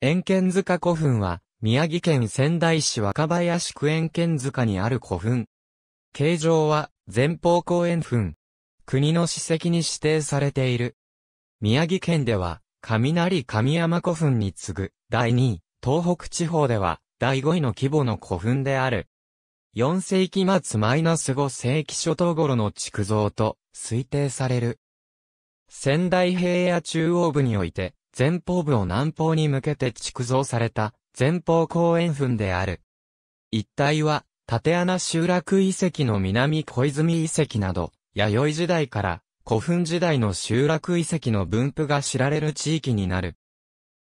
円剣塚古墳は、宮城県仙台市若林区円剣塚にある古墳。形状は、前方後円墳。国の史跡に指定されている。宮城県では、雷神山古墳に次ぐ、第2位、東北地方では、第5位の規模の古墳である。4世紀末マイナス5世紀初頭頃の築造と推定される。仙台平野中央部において、前方部を南方に向けて築造された前方公園墳である。一帯は、縦穴集落遺跡の南小泉遺跡など、弥生時代から古墳時代の集落遺跡の分布が知られる地域になる。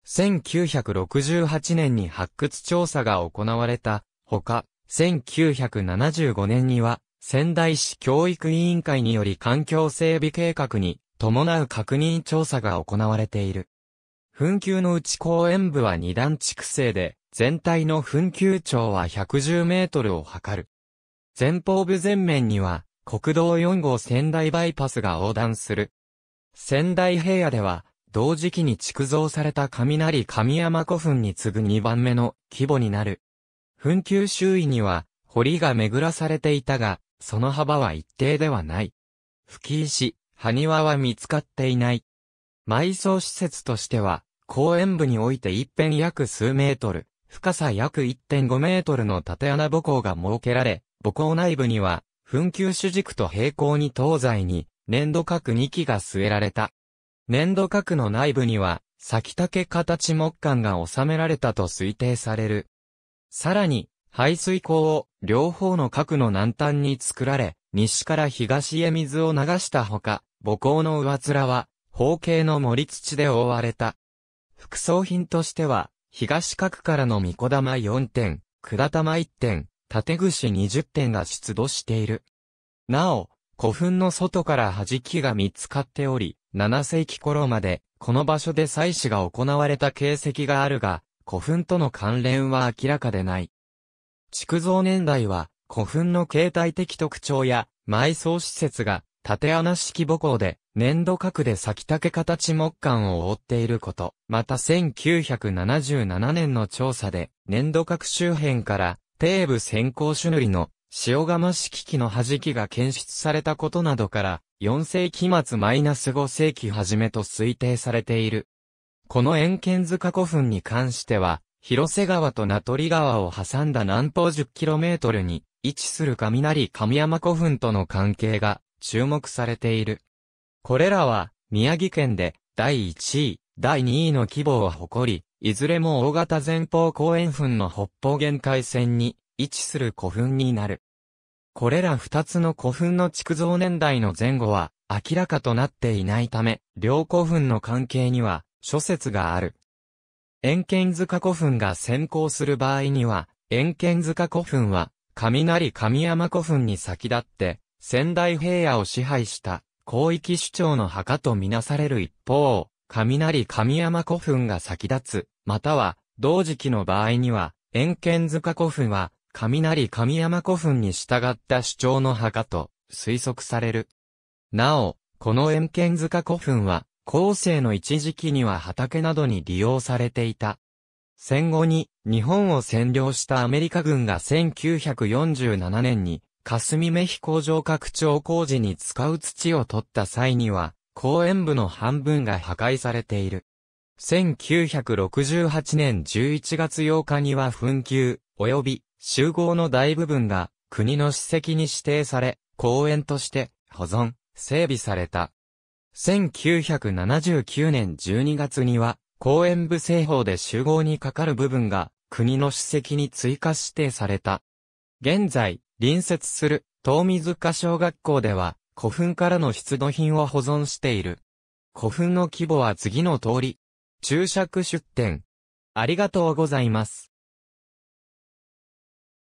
1968年に発掘調査が行われた、ほか、1975年には、仙台市教育委員会により環境整備計画に伴う確認調査が行われている。墳丘のうち公園部は二段築成で、全体の墳丘長は110メートルを測る。前方部前面には、国道4号仙台バイパスが横断する。仙台平野では、同時期に築造された雷神山古墳に次ぐ2番目の規模になる。墳丘周囲には、堀が巡らされていたが、その幅は一定ではない。吹石、埴輪は見つかっていない。埋葬施設としては、公園部において一辺約数メートル、深さ約1.5メートルの縦穴母校が設けられ、母校内部には、墳丘主軸と平行に東西に、粘土核2基が据えられた。粘土核の内部には、先竹形木管が収められたと推定される。さらに、排水口を両方の核の南端に作られ、西から東へ水を流したほか、母校の上面は、方形の森土で覆われた。副葬品としては、東角からの御子玉4点、管玉1点、縦串20点が出土している。なお、古墳の外から弾きが見つかっており、7世紀頃まで、この場所で祭祀が行われた形跡があるが、古墳との関連は明らかでない。築造年代は、古墳の形態的特徴や、埋葬施設が、縦穴式母校で、粘土核で先竹形木管を覆っていること。また1977年の調査で、粘土核周辺から、底部先行種塗りの塩釜式機の弾きが検出されたことなどから、4世紀末マイナス5世紀初めと推定されている。この円剣塚古墳に関しては、広瀬川と名取川を挟んだ南方 10km に位置する雷神山古墳との関係が注目されている。これらは、宮城県で、第1位、第2位の規模を誇り、いずれも大型前方後円墳の北方限界線に位置する古墳になる。これら二つの古墳の築造年代の前後は明らかとなっていないため、両古墳の関係には諸説がある。円剣塚古墳が先行する場合には、円剣塚古墳は、雷神山古墳に先立って、仙台平野を支配した広域首長の墓とみなされる一方、雷神山古墳が先立つ、または同時期の場合には、円剣塚古墳は雷神山古墳に従った主張の墓と推測される。なお、この円剣塚古墳は、後世の一時期には畑などに利用されていた。戦後に日本を占領したアメリカ軍が1947年に霞目飛行場拡張工事に使う土を取った際には、公園部の半分が破壊されている。1968年11月8日には紛糾、及び集合の大部分が国の史跡に指定され、公園として保存、整備された。1979年12月には、公園部製法で集合にかかる部分が国の史跡に追加指定された。現在、隣接する、東水塚小学校では、古墳からの出土品を保存している。古墳の規模は次の通り。注釈出展。ありがとうございます。